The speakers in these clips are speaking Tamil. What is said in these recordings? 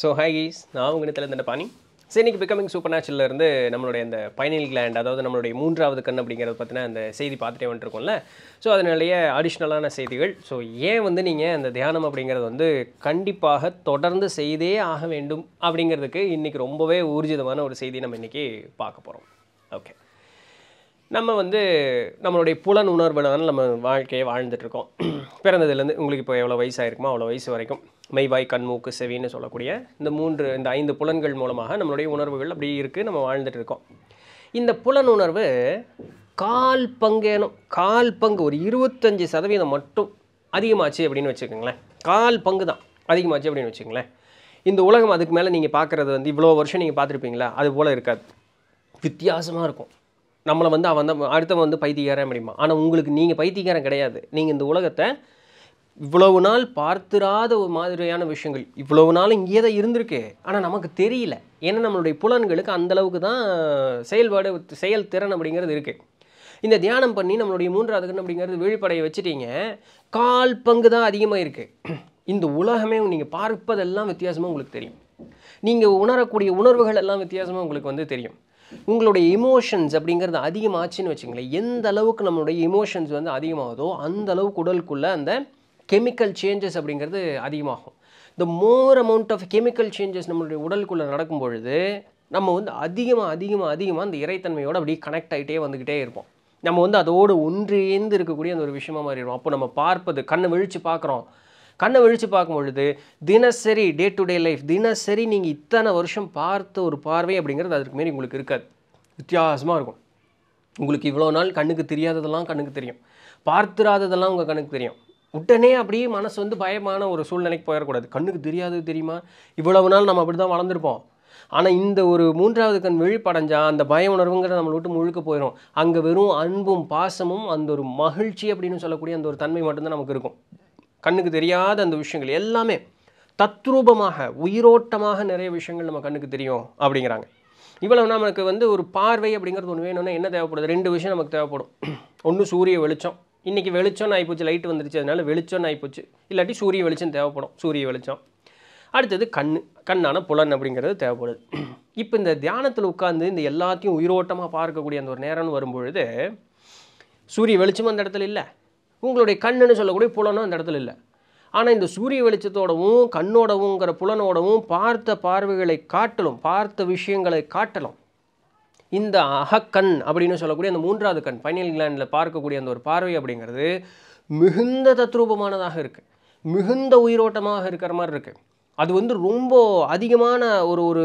ஸோ ஹை ஈஸ் நான் உங்கள் நிலத்தில் இருந்த பாணி சரி இன்றைக்கி பிகமிங் சூப்பர் இருந்து நம்மளுடைய இந்த பைனல் கிளாண்ட் அதாவது நம்மளுடைய மூன்றாவது கண் அப்படிங்கிறத பற்றின அந்த செய்தி பார்த்துட்டே வந்துருக்கோம்ல ஸோ அதனாலேயே அடிஷ்னலான செய்திகள் ஸோ ஏன் வந்து நீங்கள் அந்த தியானம் அப்படிங்கிறது வந்து கண்டிப்பாக தொடர்ந்து செய்தே ஆக வேண்டும் அப்படிங்கிறதுக்கு இன்றைக்கி ரொம்பவே ஊர்ஜிதமான ஒரு செய்தி நம்ம இன்றைக்கி பார்க்க போகிறோம் ஓகே நம்ம வந்து நம்மளுடைய புலன் உணர்வில் தான் நம்ம வாழ்க்கையை வாழ்ந்துட்டுருக்கோம் பிறந்ததுலேருந்து உங்களுக்கு இப்போ எவ்வளோ வயசாகிருக்குமோ அவ்வளோ வயசு வரைக்கும் மெய்வாய் கண் மூக்கு செவின்னு சொல்லக்கூடிய இந்த மூன்று இந்த ஐந்து புலன்கள் மூலமாக நம்மளுடைய உணர்வுகள் அப்படி இருக்குது நம்ம வாழ்ந்துட்டுருக்கோம் இந்த புலன் உணர்வு கால் பங்கேனும் கால் பங்கு ஒரு இருபத்தஞ்சி சதவீதம் மட்டும் அதிகமாச்சு அப்படின்னு வச்சுக்கோங்களேன் கால் பங்கு தான் அதிகமாச்சு அப்படின்னு வச்சுக்கோங்களேன் இந்த உலகம் அதுக்கு மேலே நீங்கள் பார்க்குறது வந்து இவ்வளோ வருஷம் நீங்கள் பார்த்துருப்பீங்களா அது போல் இருக்காது வித்தியாசமாக இருக்கும் நம்மளை வந்து அவன் தான் அடுத்தவன் வந்து பைத்தியகாரம் முடியுமா ஆனால் உங்களுக்கு நீங்கள் பைத்தியகாரம் கிடையாது நீங்கள் இந்த உலகத்தை இவ்வளவு நாள் பார்த்துராத ஒரு மாதிரியான விஷயங்கள் இவ்வளவு நாள் இங்கேயே தான் இருந்திருக்கு ஆனால் நமக்கு தெரியல ஏன்னா நம்மளுடைய புலன்களுக்கு அந்தளவுக்கு தான் செயல்பாடு செயல் திறன் அப்படிங்கிறது இருக்குது இந்த தியானம் பண்ணி நம்மளுடைய மூன்றாவது கண் அப்படிங்கிறது விழிப்படையை வச்சுட்டீங்க கால் பங்கு தான் அதிகமாக இருக்குது இந்த உலகமே நீங்கள் பார்ப்பதெல்லாம் வித்தியாசமாக உங்களுக்கு தெரியும் நீங்கள் உணரக்கூடிய உணர்வுகள் எல்லாம் வித்தியாசமாக உங்களுக்கு வந்து தெரியும் உங்களுடைய இமோஷன்ஸ் அப்படிங்கிறது அதிகமாச்சுன்னு வச்சுங்களேன் எந்த அளவுக்கு நம்மளுடைய இமோஷன்ஸ் வந்து அதிகமாகுதோ அந்த அளவுக்கு உடலுக்குள்ளே அந்த கெமிக்கல் சேஞ்சஸ் அப்படிங்கிறது அதிகமாகும் இந்த more amount of chemical changes நம்மளுடைய உடலுக்குள்ளே நடக்கும் பொழுது நம்ம வந்து அதிகமாக அதிகமாக அதிகமாக அந்த இறைத்தன்மையோடு அப்படியே கனெக்ட் ஆகிட்டே வந்துக்கிட்டே இருப்போம் நம்ம வந்து அதோடு ஒன்றியேந்து இருக்கக்கூடிய அந்த ஒரு விஷயமா மாறிடுவோம் அப்போ நம்ம பார்ப்பது கண்ணை விழித்து பார்க்குறோம் கண்ணை விழித்து பார்க்கும் பொழுது தினசரி டே டு டே லைஃப் தினசரி நீங்கள் இத்தனை வருஷம் பார்த்த ஒரு பார்வை அப்படிங்கிறது அதுக்கு மாரி உங்களுக்கு இருக்காது வித்தியாசமாக இருக்கும் உங்களுக்கு இவ்வளோ நாள் கண்ணுக்கு தெரியாததெல்லாம் கண்ணுக்கு தெரியும் பார்த்துராததெல்லாம் உங்கள் கண்ணுக்கு தெரியும் உடனே அப்படியே மனசு வந்து பயமான ஒரு சூழ்நிலைக்கு போயிடக்கூடாது கண்ணுக்கு தெரியாதது தெரியுமா இவ்வளவு நாள் நம்ம அப்படி தான் வளர்ந்துருப்போம் ஆனால் இந்த ஒரு மூன்றாவது கண் விழிப்படைஞ்சால் அந்த பய உணர்வுங்கிற நம்மளை விட்டு முழுக்க போயிடும் அங்கே வெறும் அன்பும் பாசமும் அந்த ஒரு மகிழ்ச்சி அப்படின்னு சொல்லக்கூடிய அந்த ஒரு தன்மை மட்டும்தான் நமக்கு இருக்கும் கண்ணுக்கு தெரியாத அந்த விஷயங்கள் எல்லாமே தத்ரூபமாக உயிரோட்டமாக நிறைய விஷயங்கள் நம்ம கண்ணுக்கு தெரியும் அப்படிங்கிறாங்க இவ்வளவு நமக்கு வந்து ஒரு பார்வை அப்படிங்கிறது ஒன்று வேணும்னா என்ன தேவைப்படுது ரெண்டு விஷயம் நமக்கு தேவைப்படும் ஒன்று சூரிய வெளிச்சம் இன்றைக்கி வெளிச்சம்னு ஆகிப்போச்சு லைட் வந்துருச்சு அதனால் வெளிச்சம்னு ஆகிப்போச்சு இல்லாட்டி சூரிய வெளிச்சம் தேவைப்படும் சூரிய வெளிச்சம் அடுத்தது கண் கண்ணான புலன் அப்படிங்கிறது தேவைப்படுது இப்போ இந்த தியானத்தில் உட்காந்து இந்த எல்லாத்தையும் உயிரோட்டமாக பார்க்கக்கூடிய அந்த ஒரு நேரம்னு வரும்பொழுது சூரிய வெளிச்சம் அந்த இடத்துல இல்லை உங்களுடைய கண்ணுன்னு சொல்லக்கூடிய புலனும் அந்த இடத்துல இல்லை ஆனால் இந்த சூரிய வெளிச்சத்தோடவும் கண்ணோடவுங்கிற புலனோடவும் பார்த்த பார்வைகளை காட்டலும் பார்த்த விஷயங்களை காட்டலும் இந்த அகக்கண் அப்படின்னு சொல்லக்கூடிய அந்த மூன்றாவது கண் பைனல் கிளாண்டில் பார்க்கக்கூடிய அந்த ஒரு பார்வை அப்படிங்கிறது மிகுந்த தத்ரூபமானதாக இருக்குது மிகுந்த உயிரோட்டமாக இருக்கிற மாதிரி இருக்குது அது வந்து ரொம்ப அதிகமான ஒரு ஒரு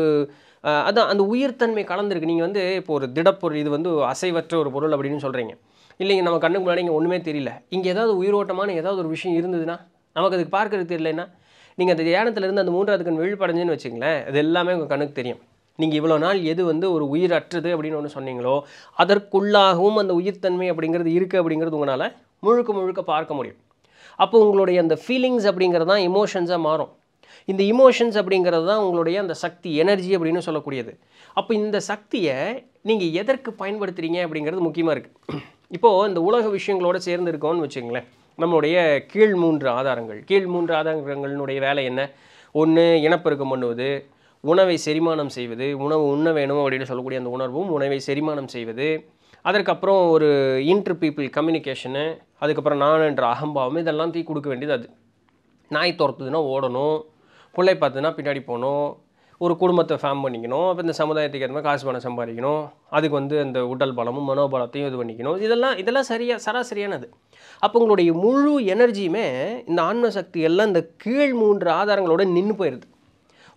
அதான் அந்த உயிர்த்தன்மை கலந்துருக்கு நீங்கள் வந்து இப்போ ஒரு திடப்பொருள் இது வந்து அசைவற்ற ஒரு பொருள் அப்படின்னு சொல்கிறீங்க இல்லைங்க நம்ம கண்ணுக்கு முன்னாடி இங்கே ஒன்றுமே தெரியல இங்கே ஏதாவது உயிரோட்டமான ஏதாவது ஒரு விஷயம் இருந்ததுன்னா நமக்கு அதுக்கு பார்க்கறது தெரியலன்னா நீங்கள் அந்த இருந்து அந்த மூன்றாவது கண் விழிப்படைஞ்சுன்னு வச்சுங்களேன் அது எல்லாமே உங்கள் கண்ணுக்கு தெரியும் நீங்கள் இவ்வளோ நாள் எது வந்து ஒரு உயிர் அற்றது அப்படின்னு ஒன்று சொன்னீங்களோ அதற்குள்ளாகவும் அந்த உயிர்த்தன்மை அப்படிங்கிறது இருக்குது அப்படிங்கிறது உங்களால் முழுக்க முழுக்க பார்க்க முடியும் அப்போ உங்களுடைய அந்த ஃபீலிங்ஸ் அப்படிங்கிறது தான் இமோஷன்ஸாக மாறும் இந்த இமோஷன்ஸ் அப்படிங்கிறது தான் உங்களுடைய அந்த சக்தி எனர்ஜி அப்படின்னு சொல்லக்கூடியது அப்போ இந்த சக்தியை நீங்கள் எதற்கு பயன்படுத்துகிறீங்க அப்படிங்கிறது முக்கியமாக இருக்குது இப்போது இந்த உலக விஷயங்களோட சேர்ந்து இருக்கோம்னு வச்சுங்களேன் நம்மளுடைய கீழ் மூன்று ஆதாரங்கள் கீழ் மூன்று ஆதாரங்களினுடைய வேலை என்ன ஒன்று இனப்பெருக்கம் பண்ணுவது உணவை செரிமானம் செய்வது உணவு உண்ண வேணும் அப்படின்னு சொல்லக்கூடிய அந்த உணர்வும் உணவை செரிமானம் செய்வது அதற்கப்புறம் ஒரு இன்டர் பீப்புள் கம்யூனிகேஷனு அதுக்கப்புறம் நான் என்ற அகம்பாவம் இதெல்லாம் தீ கொடுக்க வேண்டியது அது நாய் துரத்துதுன்னா ஓடணும் பிள்ளை பார்த்துன்னா பின்னாடி போகணும் ஒரு குடும்பத்தை ஃபார்ம் பண்ணிக்கணும் அப்போ இந்த சமுதாயத்துக்கு ஏற்ற மாதிரி காசு பணம் சம்பாதிக்கணும் அதுக்கு வந்து அந்த உடல் பலமும் மனோபலத்தையும் இது பண்ணிக்கணும் இதெல்லாம் இதெல்லாம் சரியாக சராசரியானது அப்போ உங்களுடைய முழு எனர்ஜியுமே இந்த ஆன்ம சக்தி எல்லாம் இந்த கீழ் மூன்று ஆதாரங்களோட நின்று போயிடுது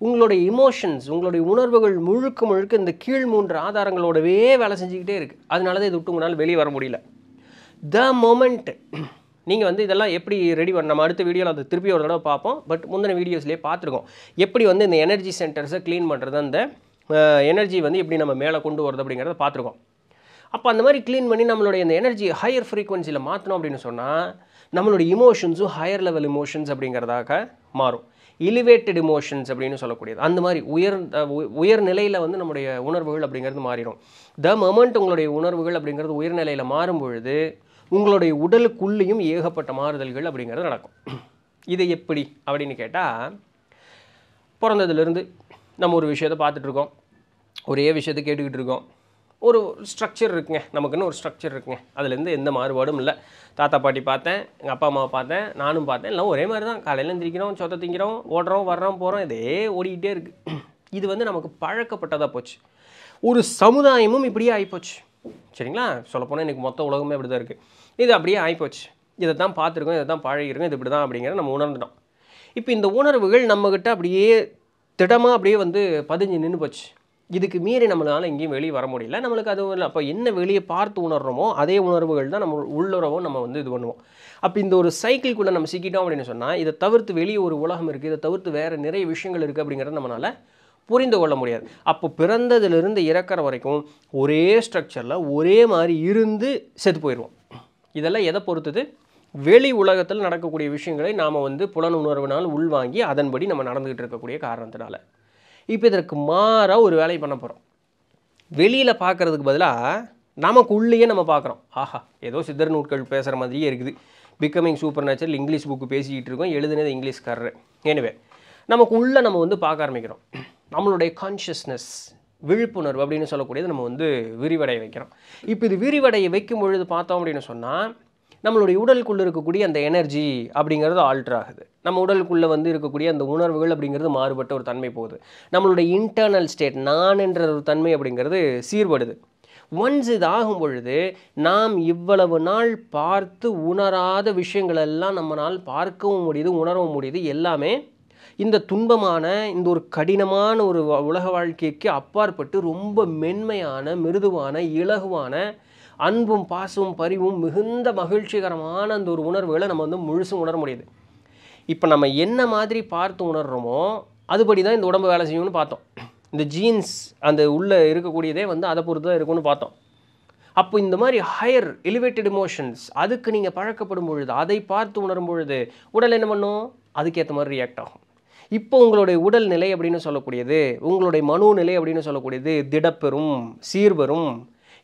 உங்களுடைய இமோஷன்ஸ் உங்களுடைய உணர்வுகள் முழுக்க முழுக்க இந்த கீழ் மூன்று ஆதாரங்களோடவே வேலை செஞ்சுக்கிட்டே இருக்குது அதனால தான் இது விட்டு உங்களால் வெளியே வர முடியல த மொமெண்ட்டு நீங்கள் வந்து இதெல்லாம் எப்படி ரெடி பண்ண நம்ம அடுத்த வீடியோவில் அதை திருப்பி ஒரு தடவை பார்ப்போம் பட் முந்தின வீடியோஸ்லேயே பார்த்துருக்கோம் எப்படி வந்து இந்த எனர்ஜி சென்டர்ஸை க்ளீன் பண்ணுறது அந்த எனர்ஜி வந்து எப்படி நம்ம மேலே கொண்டு வரது அப்படிங்கிறத பார்த்துருக்கோம் அப்போ அந்த மாதிரி க்ளீன் பண்ணி நம்மளுடைய இந்த எனர்ஜி ஹையர் ஃப்ரீக்வன்சியில் மாற்றணும் அப்படின்னு சொன்னால் நம்மளுடைய இமோஷன்ஸும் ஹையர் லெவல் இமோஷன்ஸ் அப்படிங்கிறதாக மாறும் இலிவேட்டட் இமோஷன்ஸ் அப்படின்னு சொல்லக்கூடியது அந்த மாதிரி உயர் உயர்நிலையில் வந்து நம்முடைய உணர்வுகள் அப்படிங்கிறது மாறிடும் த மொமெண்ட் உங்களுடைய உணர்வுகள் அப்படிங்கிறது உயர்நிலையில் மாறும் பொழுது உங்களுடைய உடலுக்குள்ளேயும் ஏகப்பட்ட மாறுதல்கள் அப்படிங்கிறது நடக்கும் இது எப்படி அப்படின்னு கேட்டால் பிறந்ததுலேருந்து நம்ம ஒரு விஷயத்தை பார்த்துட்ருக்கோம் ஒரே விஷயத்தை கேட்டுக்கிட்டு இருக்கோம் ஒரு ஸ்ட்ரக்சர் இருக்குங்க நமக்குன்னு ஒரு ஸ்ட்ரக்சர் இருக்குங்க அதுலேருந்து எந்த மாறுபாடும் இல்லை தாத்தா பாட்டி பார்த்தேன் எங்கள் அப்பா அம்மாவை பார்த்தேன் நானும் பார்த்தேன் எல்லாம் ஒரே மாதிரி தான் காலையில் எந்திரிக்கிறோம் சொத்த திங்கிறோம் ஓடுறோம் வர்றோம் போகிறோம் இதே ஓடிக்கிட்டே இருக்குது இது வந்து நமக்கு பழக்கப்பட்டதாக போச்சு ஒரு சமுதாயமும் இப்படியே ஆகிப்போச்சு சரிங்களா சொல்லப்போனால் இன்றைக்கி மொத்த உலகமே இப்படி தான் இருக்குது இது அப்படியே ஆகிப்போச்சு இதை தான் பார்த்துருக்கோம் இதை தான் பழகிருக்கோம் இது இப்படி தான் அப்படிங்கிற நம்ம உணர்ந்துட்டோம் இப்போ இந்த உணர்வுகள் நம்மக்கிட்ட அப்படியே திடமாக அப்படியே வந்து பதிஞ்சு நின்று போச்சு இதுக்கு மீறி நம்மளால் எங்கேயும் வெளியே வர முடியல நம்மளுக்கு அது இல்லை அப்போ என்ன வெளியே பார்த்து உணர்றோமோ அதே உணர்வுகள் தான் நம்ம உள்ளுறவோ நம்ம வந்து இது பண்ணுவோம் அப்போ இந்த ஒரு சைக்கிள்குள்ளே நம்ம சிக்கிட்டோம் அப்படின்னு சொன்னால் இதை தவிர்த்து வெளியே ஒரு உலகம் இருக்குது இதை தவிர்த்து வேறு நிறைய விஷயங்கள் இருக்குது அப்படிங்கிறத நம்மளால் புரிந்து கொள்ள முடியாது அப்போ பிறந்ததுலேருந்து இறக்குற வரைக்கும் ஒரே ஸ்ட்ரக்சரில் ஒரே மாதிரி இருந்து செத்து போயிடுவோம் இதெல்லாம் எதை பொறுத்தது வெளி உலகத்தில் நடக்கக்கூடிய விஷயங்களை நாம் வந்து புலனுணர்வினால் உள்வாங்கி அதன்படி நம்ம நடந்துக்கிட்டு இருக்கக்கூடிய காரணத்தினால இப்போ இதற்கு மாறாக ஒரு வேலையை பண்ண போகிறோம் வெளியில் பார்க்குறதுக்கு பதிலாக நமக்குள்ளேயே நம்ம பார்க்குறோம் ஆஹா ஏதோ சித்தர் நூட்கள் பேசுகிற மாதிரியே இருக்குது becoming super natural English book பேசிக்கிட்டு இருக்கோம் எழுதுனது இங்கிலீஷ்காரரு எனவே நமக்கு உள்ளே நம்ம வந்து பார்க்க ஆரம்பிக்கிறோம் நம்மளுடைய கான்ஷியஸ்னஸ் விழிப்புணர்வு அப்படின்னு சொல்லக்கூடியது நம்ம வந்து விரிவடைய வைக்கிறோம் இப்போ இது விரிவடைய வைக்கும் பொழுது பார்த்தோம் அப்படின்னு சொன்னால் நம்மளுடைய உடலுக்குள்ளே இருக்கக்கூடிய அந்த எனர்ஜி அப்படிங்கிறது ஆல்டர் ஆகுது நம்ம உடலுக்குள்ளே வந்து இருக்கக்கூடிய அந்த உணர்வுகள் அப்படிங்கிறது மாறுபட்ட ஒரு தன்மை போகுது நம்மளுடைய இன்டர்னல் ஸ்டேட் நான் என்ற ஒரு தன்மை அப்படிங்கிறது சீர்படுது ஒன்ஸ் இது ஆகும் பொழுது நாம் இவ்வளவு நாள் பார்த்து உணராத விஷயங்களெல்லாம் நம்மளால் பார்க்கவும் முடியுது உணரவும் முடியுது எல்லாமே இந்த துன்பமான இந்த ஒரு கடினமான ஒரு உலக வாழ்க்கைக்கு அப்பாற்பட்டு ரொம்ப மென்மையான மிருதுவான இலகுவான அன்பும் பாசமும் பரிவும் மிகுந்த மகிழ்ச்சிகரமான அந்த ஒரு உணர்வுகளை நம்ம வந்து முழுசும் உணர முடியுது இப்போ நம்ம என்ன மாதிரி பார்த்து உணர்கிறோமோ அதுபடி தான் இந்த உடம்பு வேலை செய்யும்னு பார்த்தோம் இந்த ஜீன்ஸ் அந்த உள்ளே இருக்கக்கூடியதே வந்து அதை பொறுத்து தான் இருக்கும்னு பார்த்தோம் அப்போ இந்த மாதிரி ஹையர் எலிவேட்டட் எமோஷன்ஸ் அதுக்கு நீங்கள் பழக்கப்படும் பொழுது அதை பார்த்து உணரும் பொழுது உடல் என்ன பண்ணும் அதுக்கேற்ற மாதிரி ரியாக்ட் ஆகும் இப்போ உங்களுடைய உடல் நிலை அப்படின்னு சொல்லக்கூடியது உங்களுடைய மனு நிலை அப்படின்னு சொல்லக்கூடியது திடப்பெறும் சீர்வரும்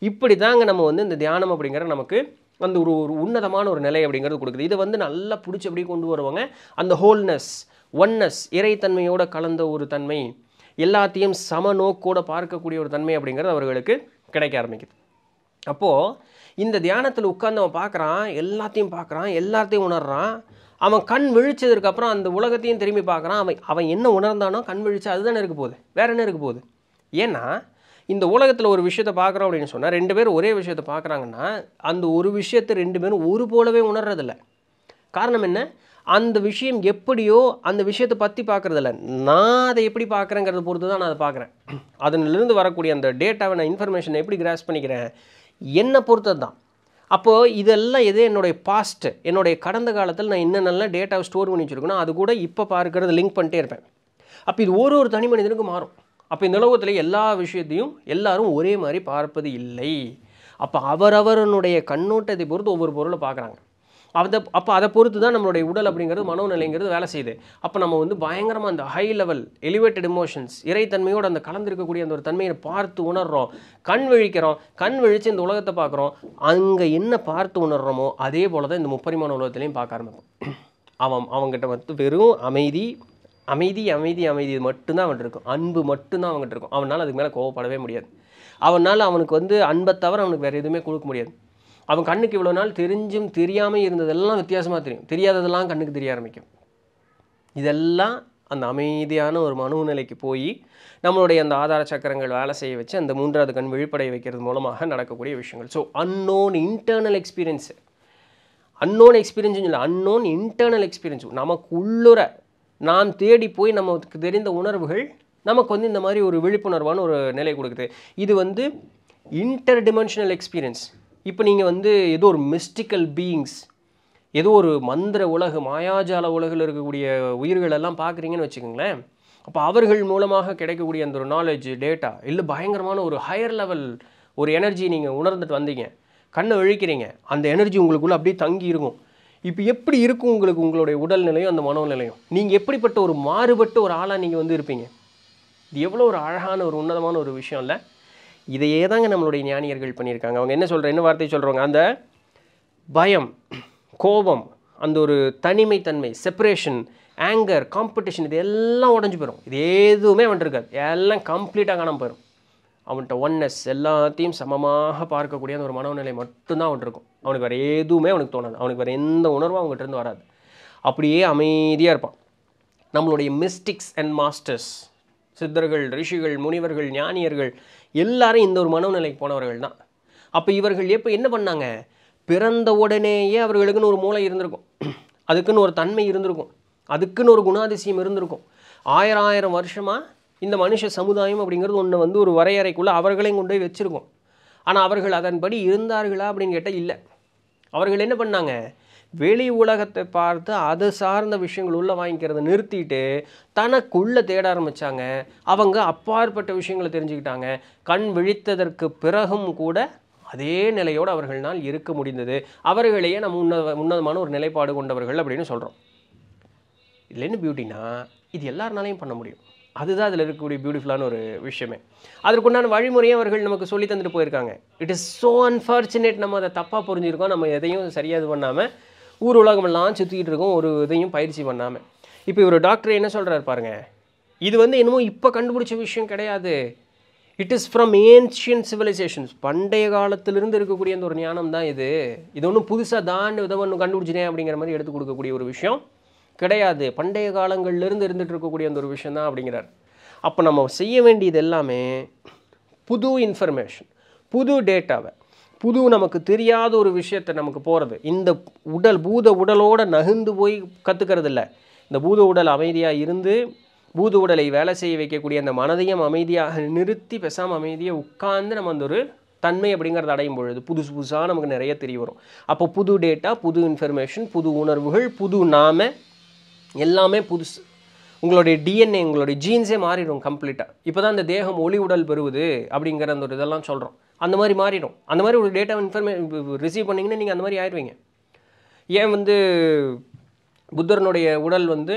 இப்படி தாங்க நம்ம வந்து இந்த தியானம் அப்படிங்கிற நமக்கு வந்து ஒரு ஒரு உன்னதமான ஒரு நிலை அப்படிங்கிறது கொடுக்குது இதை வந்து நல்லா பிடிச்சி அப்படியே கொண்டு வருவாங்க அந்த ஹோல்னஸ் ஒன்னஸ் இறைத்தன்மையோட கலந்த ஒரு தன்மை எல்லாத்தையும் சம நோக்கோடு பார்க்கக்கூடிய ஒரு தன்மை அப்படிங்கிறது அவர்களுக்கு கிடைக்க ஆரம்பிக்குது அப்போது இந்த தியானத்தில் உட்காந்து அவன் பார்க்குறான் எல்லாத்தையும் பார்க்குறான் எல்லாத்தையும் உணர்றான் அவன் கண் விழிச்சதுக்கப்புறம் அந்த உலகத்தையும் திரும்பி பார்க்குறான் அவன் அவன் என்ன உணர்ந்தானோ கண் விழிச்சு அதுதானே இருக்க போகுது வேறு என்ன இருக்க போகுது ஏன்னா இந்த உலகத்தில் ஒரு விஷயத்தை பார்க்குறோம் அப்படின்னு சொன்னால் ரெண்டு பேரும் ஒரே விஷயத்தை பார்க்குறாங்கன்னா அந்த ஒரு விஷயத்தை ரெண்டு பேரும் ஒரு போலவே உணர்றதில்ல காரணம் என்ன அந்த விஷயம் எப்படியோ அந்த விஷயத்தை பற்றி பார்க்குறதில்ல நான் அதை எப்படி பார்க்குறேங்கிறத பொறுத்து தான் நான் அதை பார்க்குறேன் அதனிலிருந்து வரக்கூடிய அந்த டேட்டாவை நான் இன்ஃபர்மேஷனை எப்படி கிராஸ் பண்ணிக்கிறேன் என்னை பொறுத்தது தான் அப்போது இதெல்லாம் எது என்னுடைய பாஸ்ட்டு என்னுடைய கடந்த காலத்தில் நான் என்னென்னலாம் டேட்டாவை ஸ்டோர் பண்ணி வச்சுருக்கணும் அது கூட இப்போ பார்க்கறது லிங்க் பண்ணிட்டே இருப்பேன் அப்போ இது ஒரு ஒரு தனி மனிதனுக்கும் மாறும் அப்போ இந்த உலகத்தில் எல்லா விஷயத்தையும் எல்லாரும் ஒரே மாதிரி பார்ப்பது இல்லை அப்போ அவரவருனுடைய கண்ணோட்டத்தை பொறுத்து ஒவ்வொரு பொருளை பார்க்குறாங்க அதை அப்போ அதை பொறுத்து தான் நம்மளுடைய உடல் அப்படிங்கிறது மனோநிலைங்கிறது வேலை செய்யுது அப்போ நம்ம வந்து பயங்கரமாக அந்த ஹை லெவல் எலிவேட்டட் இமோஷன்ஸ் இறைத்தன்மையோடு அந்த கலந்துருக்கக்கூடிய அந்த ஒரு தன்மையை பார்த்து உணர்கிறோம் கண் விழிக்கிறோம் கண் விழித்து இந்த உலகத்தை பார்க்குறோம் அங்கே என்ன பார்த்து உணர்கிறோமோ அதே போல் தான் இந்த முப்பரிமான உலகத்துலேயும் பார்க்க ஆரம்பிப்போம் அவன் அவங்ககிட்ட வந்து வெறும் அமைதி அமைதி அமைதி அமைதி மட்டும்தான் அவன்கிட்ட இருக்கும் அன்பு மட்டும்தான் அவங்ககிட்ட இருக்கும் அவனால் அதுக்கு மேலே கோவப்படவே முடியாது அவனால் அவனுக்கு வந்து அன்பை தவிர அவனுக்கு வேறு எதுவுமே கொடுக்க முடியாது அவன் கண்ணுக்கு இவ்வளோ நாள் தெரிஞ்சும் தெரியாமல் இருந்ததெல்லாம் வித்தியாசமாக தெரியும் தெரியாததெல்லாம் கண்ணுக்கு தெரிய ஆரம்பிக்கும் இதெல்லாம் அந்த அமைதியான ஒரு மனு நிலைக்கு போய் நம்மளுடைய அந்த ஆதார சக்கரங்கள் வேலை செய்ய வச்சு அந்த மூன்றாவது கண் விழிப்படைய வைக்கிறது மூலமாக நடக்கக்கூடிய விஷயங்கள் so unknown internal experience unknown எக்ஸ்பீரியன்ஸ்னு இல்லை அன்னோன் இன்டர்னல் எக்ஸ்பீரியன்ஸ் நமக்குள்ளுற நாம் தேடி போய் நமக்கு தெரிந்த உணர்வுகள் நமக்கு வந்து இந்த மாதிரி ஒரு விழிப்புணர்வான ஒரு நிலை கொடுக்குது இது வந்து இன்டர் டிமென்ஷனல் எக்ஸ்பீரியன்ஸ் இப்போ நீங்கள் வந்து ஏதோ ஒரு மிஸ்டிக்கல் பீயிங்ஸ் ஏதோ ஒரு மந்திர உலக மாயாஜால உலகில் இருக்கக்கூடிய உயிர்களெல்லாம் பார்க்குறீங்கன்னு வச்சுக்கோங்களேன் அப்போ அவர்கள் மூலமாக கிடைக்கக்கூடிய அந்த ஒரு நாலேஜ் டேட்டா இல்லை பயங்கரமான ஒரு ஹையர் லெவல் ஒரு எனர்ஜி நீங்கள் உணர்ந்துட்டு வந்தீங்க கண்ணை ஒழிக்கிறீங்க அந்த எனர்ஜி உங்களுக்குள்ளே அப்படியே தங்கி இருக்கும் இப்போ எப்படி இருக்கும் உங்களுக்கு உங்களுடைய உடல்நிலையும் அந்த மனோநிலையும் நீங்கள் எப்படிப்பட்ட ஒரு மாறுபட்ட ஒரு ஆளாக நீங்கள் வந்து இருப்பீங்க இது எவ்வளோ ஒரு அழகான ஒரு உன்னதமான ஒரு விஷயம் இல்லை இதையே தாங்க நம்மளுடைய ஞானியர்கள் பண்ணியிருக்காங்க அவங்க என்ன சொல்கிற என்ன வார்த்தை சொல்கிறவங்க அந்த பயம் கோபம் அந்த ஒரு தனிமைத்தன்மை செப்பரேஷன் ஆங்கர் காம்படிஷன் இது எல்லாம் உடஞ்சி போயிடும் இது எதுவுமே வந்துருக்காது எல்லாம் கம்ப்ளீட்டாக காணாமல் போயிடும் அவன்கிட்ட ஒன்னஸ் எல்லாத்தையும் சமமாக பார்க்கக்கூடிய அந்த ஒரு மனநிலை மட்டும்தான் அவன் இருக்கும் அவனுக்கு வேறு எதுவுமே அவனுக்கு தோணாது அவனுக்கு வேறு எந்த உணர்வும் அவங்ககிட்ட இருந்து வராது அப்படியே அமைதியாக இருப்பான் நம்மளுடைய மிஸ்டிக்ஸ் அண்ட் மாஸ்டர்ஸ் சித்தர்கள் ரிஷிகள் முனிவர்கள் ஞானியர்கள் எல்லாரும் இந்த ஒரு மனோநிலைக்கு போனவர்கள் தான் அப்போ இவர்கள் எப்போ என்ன பண்ணாங்க பிறந்த உடனேயே அவர்களுக்குன்னு ஒரு மூளை இருந்திருக்கும் அதுக்குன்னு ஒரு தன்மை இருந்திருக்கும் அதுக்குன்னு ஒரு குணாதிசயம் இருந்திருக்கும் ஆயிரம் ஆயிரம் வருஷமாக இந்த மனுஷ சமுதாயம் அப்படிங்கிறது ஒன்று வந்து ஒரு வரையறைக்குள்ளே அவர்களையும் கொண்டு போய் வச்சுருக்கோம் ஆனால் அவர்கள் அதன்படி இருந்தார்களா அப்படின்னு கேட்டால் இல்லை அவர்கள் என்ன பண்ணாங்க வெளி உலகத்தை பார்த்து அது சார்ந்த விஷயங்கள் உள்ளே வாங்கிக்கிறத நிறுத்திட்டு தனக்குள்ளே தேட ஆரம்பித்தாங்க அவங்க அப்பாற்பட்ட விஷயங்களை தெரிஞ்சுக்கிட்டாங்க கண் விழித்ததற்கு பிறகும் கூட அதே நிலையோடு அவர்களால் இருக்க முடிந்தது அவர்களையே நம்ம உன்னத உன்னதமான ஒரு நிலைப்பாடு கொண்டவர்கள் அப்படின்னு சொல்கிறோம் இதில் என்ன பியூட்டினா இது எல்லாருனாலையும் பண்ண முடியும் அதுதான் அதில் இருக்கக்கூடிய பியூட்டிஃபுல்லான ஒரு விஷயமே அதற்குண்டான வழிமுறையை அவர்கள் நமக்கு சொல்லி தந்துட்டு போயிருக்காங்க இட் இஸ் ஸோ அன்ஃபார்ச்சுனேட் நம்ம அதை தப்பாக புரிஞ்சுருக்கோம் நம்ம எதையும் சரியாக இது பண்ணாமல் ஊர் உலகமெல்லாம் சுற்றிக்கிட்டு இருக்கும் ஒரு இதையும் பயிற்சி பண்ணாமல் இப்போ இவர் டாக்டர் என்ன சொல்கிறார் பாருங்கள் இது வந்து என்னமோ இப்போ கண்டுபிடிச்ச விஷயம் கிடையாது it is from ancient civilizations பண்டைய காலத்திலிருந்து இருக்கக்கூடிய அந்த ஒரு ஞானம் தான் இது இது ஒன்றும் புதுசாக தான் இதை ஒன்று கண்டுபிடிச்சினேன் அப்படிங்கிற மாதிரி எடுத்து கொடுக்கக்கூடிய ஒரு விஷயம் கிடையாது பண்டைய காலங்கள்லேருந்து இருந்துகிட்டு இருக்கக்கூடிய அந்த ஒரு விஷயம் தான் அப்படிங்கிறார் அப்போ நம்ம செய்ய வேண்டியது எல்லாமே புது இன்ஃபர்மேஷன் புது டேட்டாவை புது நமக்கு தெரியாத ஒரு விஷயத்தை நமக்கு போகிறது இந்த உடல் பூத உடலோடு நகுந்து போய் கற்றுக்கிறது இல்லை இந்த பூத உடல் அமைதியாக இருந்து பூத உடலை வேலை செய்ய வைக்கக்கூடிய அந்த மனதையும் அமைதியாக நிறுத்தி பெசாமல் அமைதியாக உட்கார்ந்து நம்ம அந்த ஒரு தன்மை அப்படிங்கிறத அடையும் பொழுது புதுசு புதுசாக நமக்கு நிறைய தெரிய வரும் அப்போ புது டேட்டா புது இன்ஃபர்மேஷன் புது உணர்வுகள் புது நாம எல்லாமே புதுசு உங்களுடைய டிஎன்ஏ உங்களுடைய ஜீன்ஸே மாறிடும் கம்ப்ளீட்டாக இப்போ தான் இந்த தேகம் ஒளி உடல் பெறுவது அப்படிங்கிற அந்த ஒரு இதெல்லாம் சொல்கிறோம் அந்த மாதிரி மாறிடும் அந்த மாதிரி ஒரு டேட்டா இன்ஃபர்மே ரிசீவ் பண்ணிங்கன்னா நீங்கள் அந்த மாதிரி ஆயிடுவீங்க ஏன் வந்து புத்தரனுடைய உடல் வந்து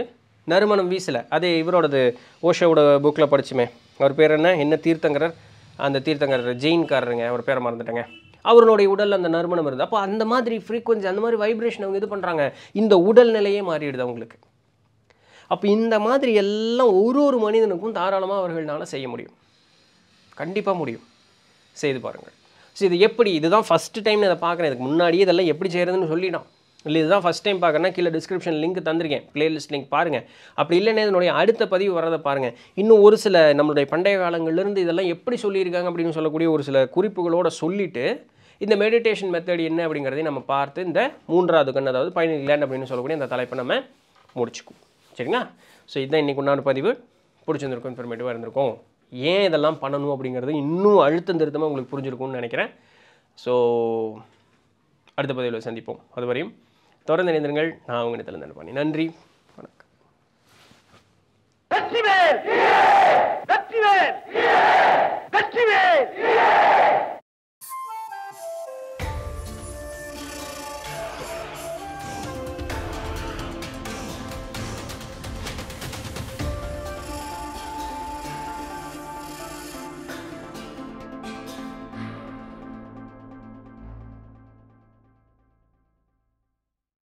நறுமணம் வீசலை அதே இவரோடது ஓஷோவோட புக்கில் படிச்சுமே அவர் பேர் என்ன என்ன தீர்த்தங்கரர் அந்த தீர்த்தங்கரர் ஜெயின்காரருங்க அவர் பேரை மறந்துட்டேங்க அவருடைய உடல் அந்த நறுமணம் இருந்தது அப்போ அந்த மாதிரி ஃப்ரீக்குவன்சி அந்த மாதிரி வைப்ரேஷன் அவங்க இது பண்ணுறாங்க இந்த உடல் நிலையே மாறிடுது அவங்களுக்கு அப்போ இந்த மாதிரி எல்லாம் ஒரு ஒரு மனிதனுக்கும் தாராளமாக அவர்களால் செய்ய முடியும் கண்டிப்பாக முடியும் செய்து பாருங்கள் ஸோ இது எப்படி இதுதான் ஃபஸ்ட் டைம் இதை பார்க்குறேன் இதுக்கு முன்னாடியே இதெல்லாம் எப்படி செய்கிறதுன்னு சொல்லிடும் இல்லை இதுதான் ஃபஸ்ட் டைம் பார்க்குறேன்னா கீழே டிஸ்கிரிப்ஷன் லிங்க் தந்திருக்கேன் பிளேலிஸ்ட் லிங்க் பாருங்கள் அப்படி இல்லைன்னா இதனுடைய அடுத்த பதிவு வரதை பாருங்கள் இன்னும் ஒரு சில நம்மளுடைய பண்டைய காலங்களிலிருந்து இதெல்லாம் எப்படி சொல்லியிருக்காங்க அப்படின்னு சொல்லக்கூடிய ஒரு சில குறிப்புகளோடு சொல்லிவிட்டு இந்த மெடிடேஷன் மெத்தட் என்ன அப்படிங்கிறதையும் நம்ம பார்த்து இந்த மூன்றாவது கண் அதாவது பயணிகள் லேண்ட் அப்படின்னு சொல்லக்கூடிய அந்த தலைப்பை நம்ம முடிச்சுக்குவோம் சரிங்களா ஸோ இதுதான் இன்றைக்கு உண்டான பதிவு பிடிச்சிருந்துருக்கும் இன்ஃபர்மேட்டிவாக இருந்திருக்கும் ஏன் இதெல்லாம் பண்ணணும் அப்படிங்கிறது இன்னும் அழுத்தம் திருத்தமாக உங்களுக்கு புரிஞ்சிருக்கும்னு நினைக்கிறேன் ஸோ அடுத்த பதவியில் சந்திப்போம் அதுவரையும் தொடர்ந்து இணைந்திருங்கள் நான் உங்கள் இடத்துல நினைப்பானி நன்றி வணக்கம் வெற்றி